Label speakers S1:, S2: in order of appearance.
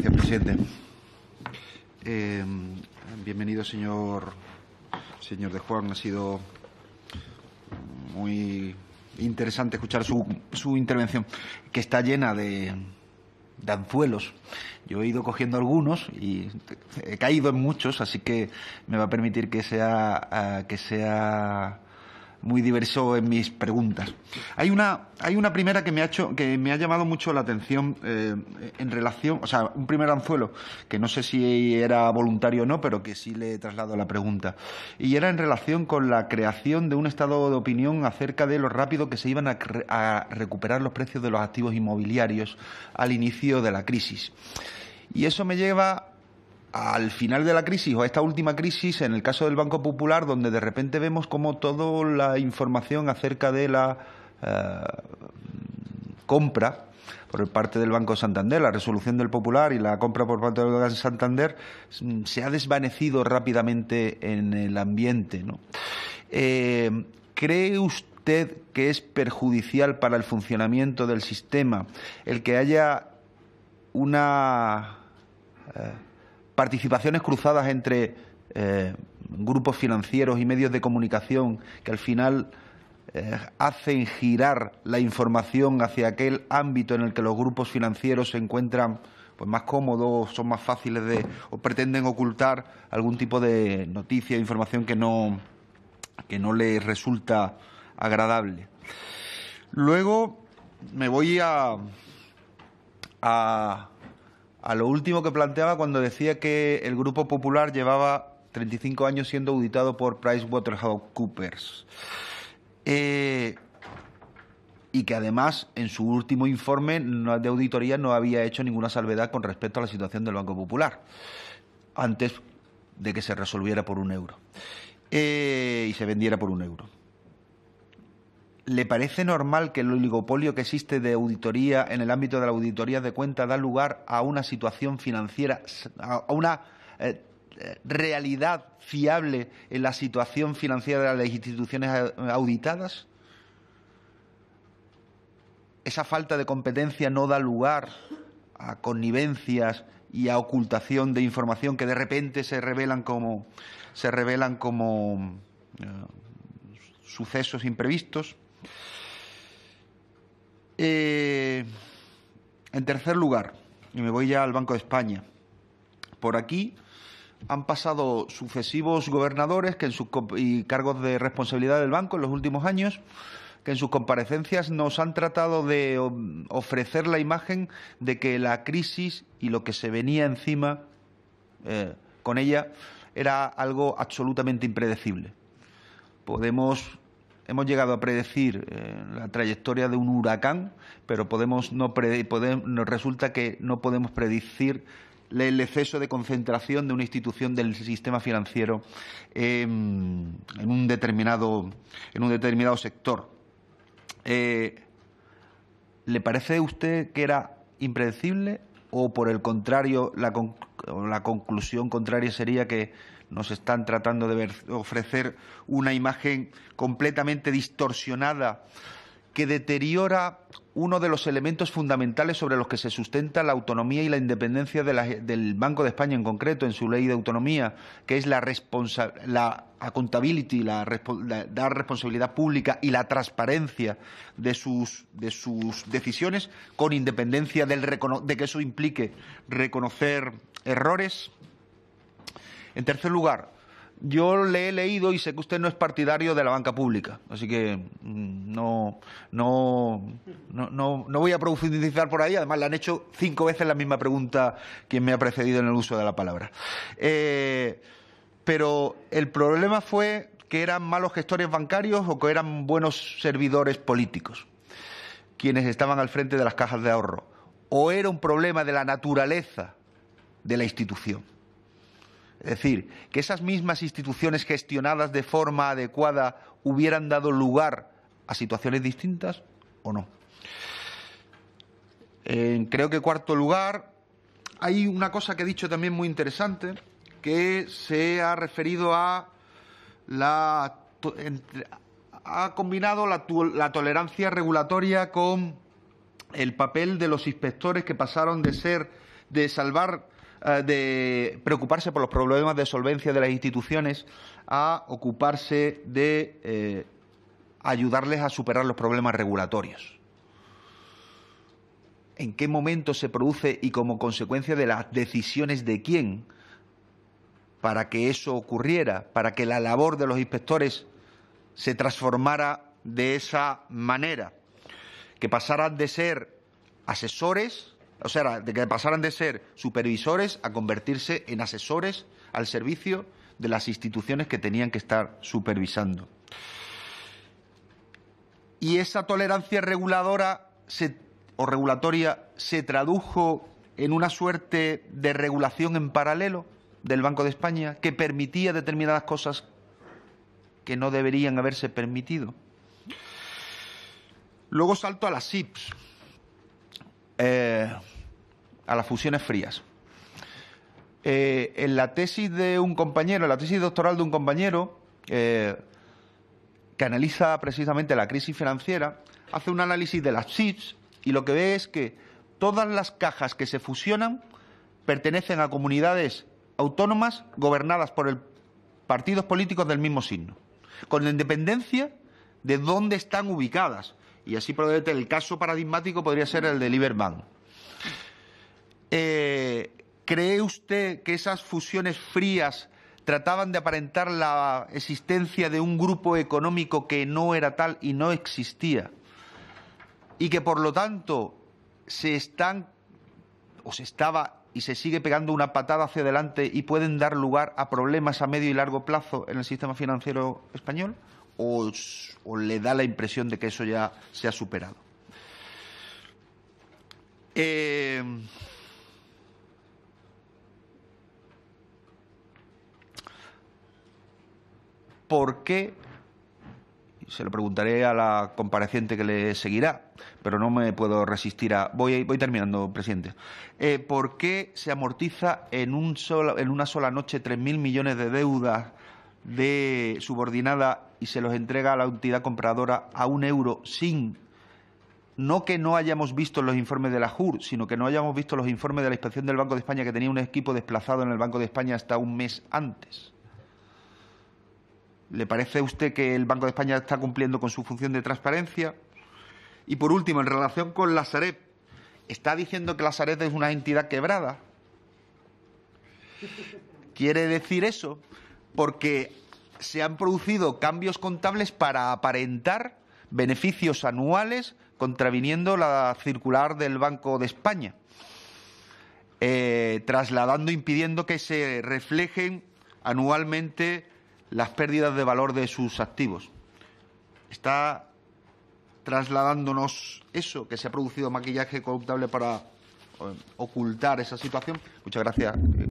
S1: Gracias, presidente. Eh, bienvenido, señor, señor de Juan. Ha sido muy interesante escuchar su, su intervención, que está llena de, de anzuelos. Yo he ido cogiendo algunos y he caído en muchos, así que me va a permitir que sea, ah, que sea muy diverso en mis preguntas. Hay una, hay una primera que me, ha hecho, que me ha llamado mucho la atención eh, en relación, o sea, un primer anzuelo, que no sé si era voluntario o no, pero que sí le he traslado la pregunta. Y era en relación con la creación de un estado de opinión acerca de lo rápido que se iban a recuperar los precios de los activos inmobiliarios al inicio de la crisis. Y eso me lleva al final de la crisis o a esta última crisis, en el caso del Banco Popular, donde de repente vemos como toda la información acerca de la eh, compra por parte del Banco Santander, la resolución del Popular y la compra por parte del Banco Santander mm, se ha desvanecido rápidamente en el ambiente. Eh, ¿Cree usted que es perjudicial para el funcionamiento del sistema el que haya una... Eh, participaciones cruzadas entre eh, grupos financieros y medios de comunicación que al final eh, hacen girar la información hacia aquel ámbito en el que los grupos financieros se encuentran pues más cómodos, son más fáciles de o pretenden ocultar algún tipo de noticia, información que no que no les resulta agradable. Luego me voy a a a lo último que planteaba cuando decía que el Grupo Popular llevaba 35 años siendo auditado por PricewaterhouseCoopers. Coopers eh, y que además en su último informe de auditoría no había hecho ninguna salvedad con respecto a la situación del Banco Popular, antes de que se resolviera por un euro eh, y se vendiera por un euro. ¿Le parece normal que el oligopolio que existe de auditoría en el ámbito de la auditoría de cuentas da lugar a una situación financiera, a una eh, realidad fiable en la situación financiera de las instituciones eh, auditadas? ¿Esa falta de competencia no da lugar a connivencias y a ocultación de información que de repente se revelan como, se revelan como eh, sucesos imprevistos? Eh, en tercer lugar, y me voy ya al Banco de España, por aquí han pasado sucesivos gobernadores que en sus, y cargos de responsabilidad del banco en los últimos años que en sus comparecencias nos han tratado de ofrecer la imagen de que la crisis y lo que se venía encima eh, con ella era algo absolutamente impredecible. Podemos hemos llegado a predecir eh, la trayectoria de un huracán, pero podemos no nos resulta que no podemos predecir el exceso de concentración de una institución del sistema financiero en, un determinado, en un determinado sector. Eh, ¿Le parece a usted que era impredecible o por el contrario la conclusión contraria sería que nos están tratando de ofrecer una imagen completamente distorsionada que deteriora uno de los elementos fundamentales sobre los que se sustenta la autonomía y la independencia del Banco de España en concreto en su ley de autonomía, que es la, la accountability, la, responsabilidad pública y la transparencia de sus, decisiones, con independencia de que eso implique reconocer errores en tercer lugar, yo le he leído y sé que usted no es partidario de la banca pública, así que mm, no, no, voy a profundizar por ahí. Además, le han hecho cinco veces la misma pregunta quien me ha precedido en el uso de la palabra. Eh, pero el problema fue que eran malos gestores bancarios o que eran buenos servidores políticos quienes estaban al frente de las cajas de ahorro. O era un problema de la naturaleza de la institución. Es decir, que esas mismas instituciones gestionadas de forma adecuada hubieran dado lugar a situaciones distintas o no. creo que cuarto lugar, hay una cosa que he dicho también muy interesante, que se ha referido a la... ha combinado la, la tolerancia regulatoria con el papel de los inspectores que pasaron de ser de salvar eh, de preocuparse por los problemas de solvencia de las instituciones a ocuparse de eh, ayudarles a superar los problemas regulatorios. ¿En qué momento se produce y como consecuencia de las decisiones de quién para que eso ocurriera, para que la labor de los inspectores se transformara de esa manera, que pasaran de ser asesores o sea, de que pasaran de ser supervisores a convertirse en asesores al servicio de las instituciones que tenían que estar supervisando. Y esa tolerancia reguladora o regulatoria se tradujo en una suerte de regulación en paralelo del Banco de España que permitía determinadas cosas que no deberían haberse permitido. Luego salto a las SIPs. Eh, a las fusiones frías. Eh, en la tesis de un compañero, en la tesis doctoral de un compañero, eh, que analiza precisamente la crisis financiera, hace un análisis de las CHIPS... y lo que ve es que todas las cajas que se fusionan pertenecen a comunidades autónomas gobernadas por el partidos políticos del mismo signo, con independencia de dónde están ubicadas. Y así probablemente el caso paradigmático podría ser el de Liberman eh, ¿Cree usted que esas fusiones frías trataban de aparentar la existencia de un grupo económico que no era tal y no existía? Y que por lo tanto se están o se estaba y se sigue pegando una patada hacia adelante y pueden dar lugar a problemas a medio y largo plazo en el sistema financiero español? ¿O, le da la impresión de que eso ya se ha superado? Eh, por qué, se lo preguntaré a la compareciente que le seguirá, pero no me puedo resistir a... Voy, terminando, presidente. Eh, ¿Por qué se amortiza en, una sola noche 3.000 millones de deudas de subordinada y se los entrega a la entidad compradora a un euro sin no que no hayamos visto los informes de la JUR, sino que no hayamos visto los informes de la inspección del Banco de España que tenía un equipo desplazado en el Banco de España hasta un mes antes. ¿Le parece a usted que el Banco de España está cumpliendo con su función de transparencia? Y por último, en relación con la Sareb, ¿está diciendo que la Sareb es una entidad quebrada? ¿Quiere decir eso? Porque se han producido cambios contables para aparentar beneficios anuales contraviniendo la circular del Banco de España, eh, trasladando, impidiendo que se reflejen anualmente las pérdidas de valor de sus activos. Está trasladándonos eso, que se ha producido maquillaje contable para eh, ocultar esa situación. Muchas gracias.